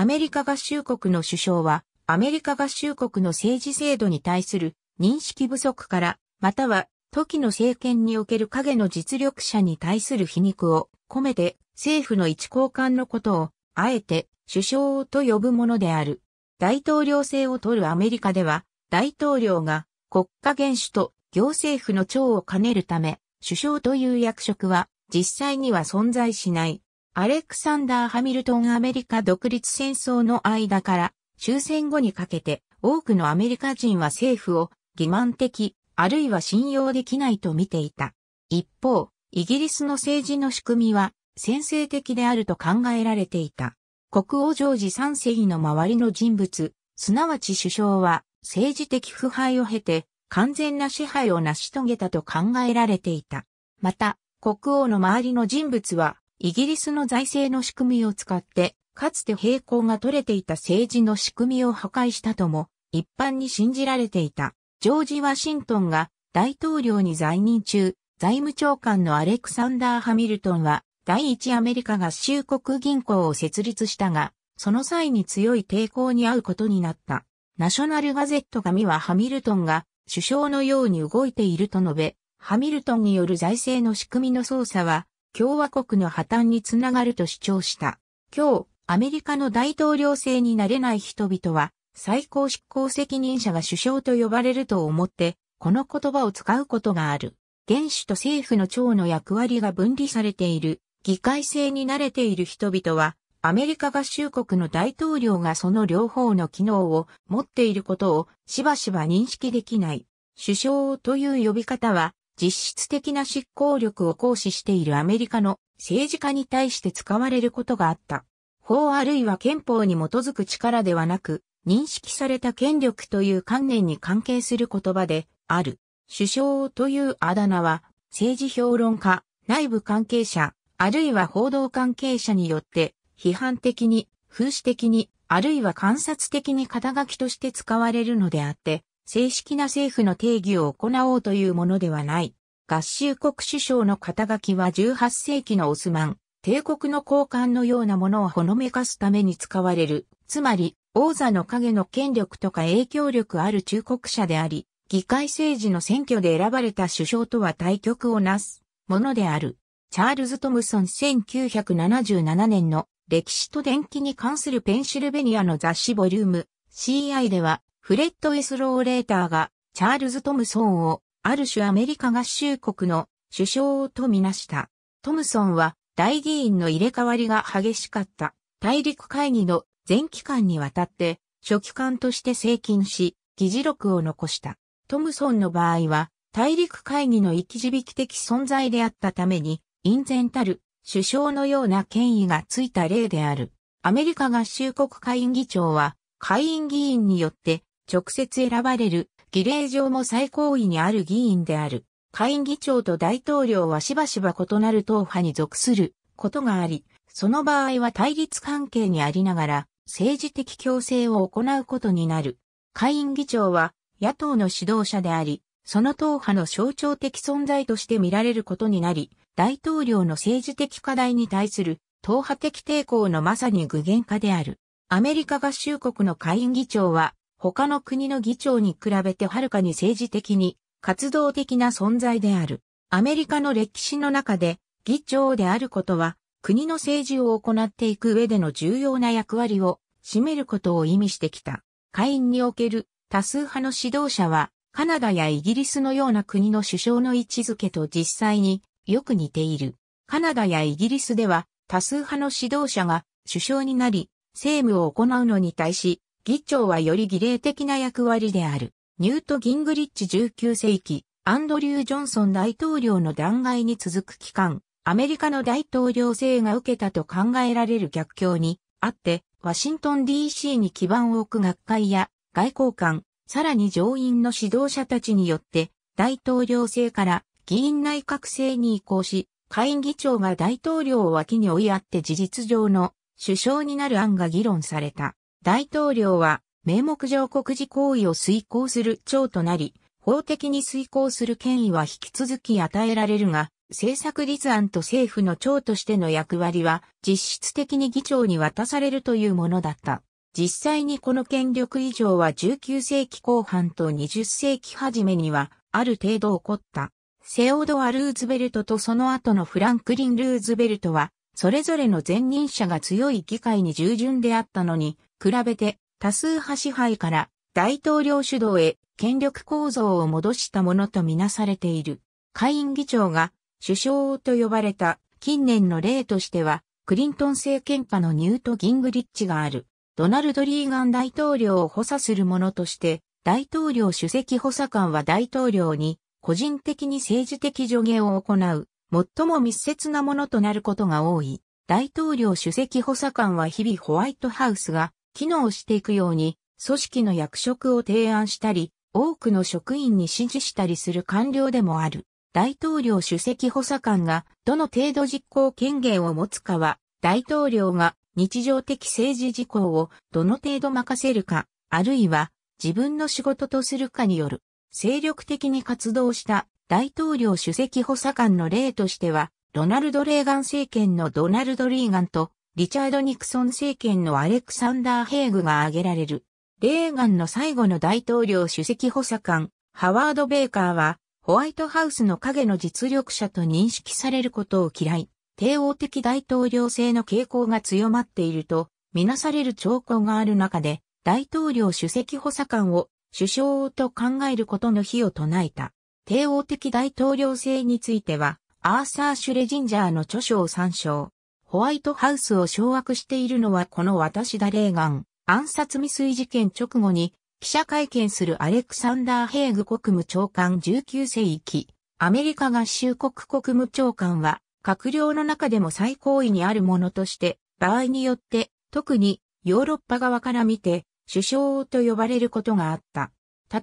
アメリカ合衆国の首相は、アメリカ合衆国の政治制度に対する認識不足から、または、時の政権における影の実力者に対する皮肉を込めて、政府の一交換のことを、あえて、首相と呼ぶものである。大統領制を取るアメリカでは、大統領が国家元首と行政府の長を兼ねるため、首相という役職は実際には存在しない。アレクサンダー・ハミルトンアメリカ独立戦争の間から終戦後にかけて多くのアメリカ人は政府を欺瞞的あるいは信用できないと見ていた。一方、イギリスの政治の仕組みは先制的であると考えられていた。国王ジョージ3世の周りの人物、すなわち首相は政治的腐敗を経て完全な支配を成し遂げたと考えられていた。また、国王の周りの人物はイギリスの財政の仕組みを使って、かつて平行が取れていた政治の仕組みを破壊したとも、一般に信じられていた。ジョージ・ワシントンが大統領に在任中、財務長官のアレクサンダー・ハミルトンは、第一アメリカ合衆国銀行を設立したが、その際に強い抵抗に遭うことになった。ナショナルガゼット紙はハミルトンが首相のように動いていると述べ、ハミルトンによる財政の仕組みの操作は共和国の破綻につながると主張した。今日、アメリカの大統領制になれない人々は、最高執行責任者が首相と呼ばれると思って、この言葉を使うことがある。元首と政府の長の役割が分離されている、議会制に慣れている人々は、アメリカ合衆国の大統領がその両方の機能を持っていることをしばしば認識できない。首相という呼び方は実質的な執行力を行使しているアメリカの政治家に対して使われることがあった。法あるいは憲法に基づく力ではなく、認識された権力という観念に関係する言葉である。首相というあだ名は、政治評論家、内部関係者、あるいは報道関係者によって、批判的に、風刺的に、あるいは観察的に肩書きとして使われるのであって、正式な政府の定義を行おうというものではない。合衆国首相の肩書きは18世紀のオスマン、帝国の交換のようなものをほのめかすために使われる。つまり、王座の影の権力とか影響力ある忠告者であり、議会政治の選挙で選ばれた首相とは対局をなすものである。チャールズ・トムソン1977年の歴史と電気に関するペンシルベニアの雑誌ボリューム CI ではフレッド・エス・ローレーターがチャールズ・トムソンをある種アメリカ合衆国の首相とみなした。トムソンは大議員の入れ替わりが激しかった大陸会議の全期間にわたって書記官として成金し、議事録を残した。トムソンの場合は大陸会議の生き字引的存在であったために、隠然たる首相のような権威がついた例である。アメリカ合衆国会議長は会員議員によって直接選ばれる、儀礼上も最高位にある議員である。下院議長と大統領はしばしば異なる党派に属することがあり、その場合は対立関係にありながら政治的強制を行うことになる。下院議長は野党の指導者であり、その党派の象徴的存在として見られることになり、大統領の政治的課題に対する党派的抵抗のまさに具現化である。アメリカ合衆国の下院議長は他の国の議長に比べてはるかに政治的に活動的な存在である。アメリカの歴史の中で議長であることは国の政治を行っていく上での重要な役割を占めることを意味してきた。会員における多数派の指導者はカナダやイギリスのような国の首相の位置づけと実際によく似ている。カナダやイギリスでは多数派の指導者が首相になり政務を行うのに対し議長はより儀礼的な役割である。ニュート・ギングリッチ19世紀、アンドリュー・ジョンソン大統領の弾劾に続く期間、アメリカの大統領制が受けたと考えられる逆境にあって、ワシントン DC に基盤を置く学会や外交官、さらに上院の指導者たちによって、大統領制から議員内閣制に移行し、会議長が大統領を脇に追いやって事実上の首相になる案が議論された。大統領は名目上国事行為を遂行する長となり、法的に遂行する権威は引き続き与えられるが、政策立案と政府の長としての役割は実質的に議長に渡されるというものだった。実際にこの権力以上は19世紀後半と20世紀初めにはある程度起こった。セオドア・ルーズベルトとその後のフランクリン・ルーズベルトは、それぞれの前任者が強い議会に従順であったのに、比べて多数派支配から大統領主導へ権力構造を戻したものとみなされている。下院議長が首相と呼ばれた近年の例としては、クリントン政権下のニュート・ギングリッチがある、ドナルド・リーガン大統領を補佐するものとして、大統領主席補佐官は大統領に個人的に政治的助言を行う、最も密接なものとなることが多い。大統領主席補佐官は日々ホワイトハウスが機能していくように、組織の役職を提案したり、多くの職員に指示したりする官僚でもある。大統領主席補佐官がどの程度実行権限を持つかは、大統領が日常的政治事項をどの程度任せるか、あるいは自分の仕事とするかによる。精力的に活動した大統領主席補佐官の例としては、ドナルド・レーガン政権のドナルド・リーガンとリチャード・ニクソン政権のアレクサンダー・ヘイグが挙げられる。レーガンの最後の大統領首席補佐官、ハワード・ベイカーは、ホワイトハウスの影の実力者と認識されることを嫌い、帝王的大統領制の傾向が強まっていると、みなされる兆候がある中で、大統領首席補佐官を首相と考えることの日を唱えた。帝王的大統領制については、アーサー・シュレジンジャーの著書を参照。ホワイトハウスを掌握しているのはこの私だレーガン暗殺未遂事件直後に記者会見するアレクサンダー・ヘーグ国務長官19世紀、アメリカ合衆国国務長官は、閣僚の中でも最高位にあるものとして、場合によって、特にヨーロッパ側から見て、首相と呼ばれることがあった。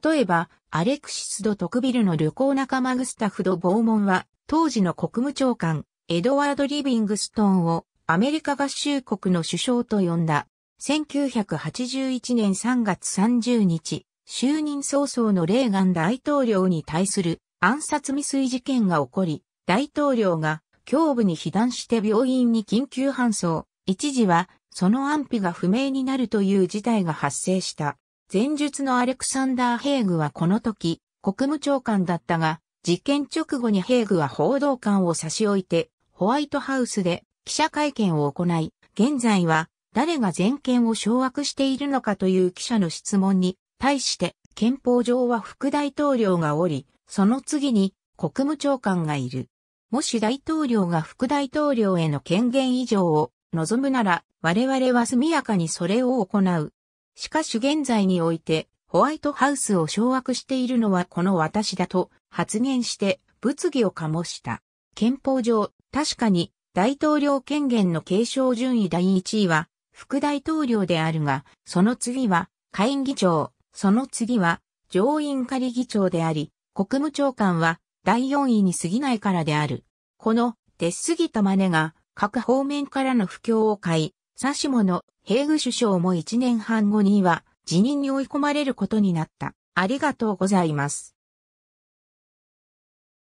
例えば、アレクシス・ド・トクビルの旅行仲間グスタフ・ド・ボーモンは、当時の国務長官、エドワード・リビングストーンをアメリカ合衆国の首相と呼んだ。1981年3月30日、就任早々のレーガン大統領に対する暗殺未遂事件が起こり、大統領が胸部に被弾して病院に緊急搬送。一時はその安否が不明になるという事態が発生した。前述のアレクサンダー・ヘイグはこの時、国務長官だったが、事件直後にヘイグは報道官を差し置いて、ホワイトハウスで記者会見を行い、現在は誰が全権を掌握しているのかという記者の質問に対して憲法上は副大統領がおり、その次に国務長官がいる。もし大統領が副大統領への権限以上を望むなら我々は速やかにそれを行う。しかし現在においてホワイトハウスを掌握しているのはこの私だと発言して物議を醸した。憲法上確かに大統領権限の継承順位第1位は副大統領であるが、その次は下院議長、その次は上院仮議長であり、国務長官は第4位に過ぎないからである。この出過ぎた真似が各方面からの不況を買い、指し物、平ー首相も1年半後には辞任に追い込まれることになった。ありがとうございます。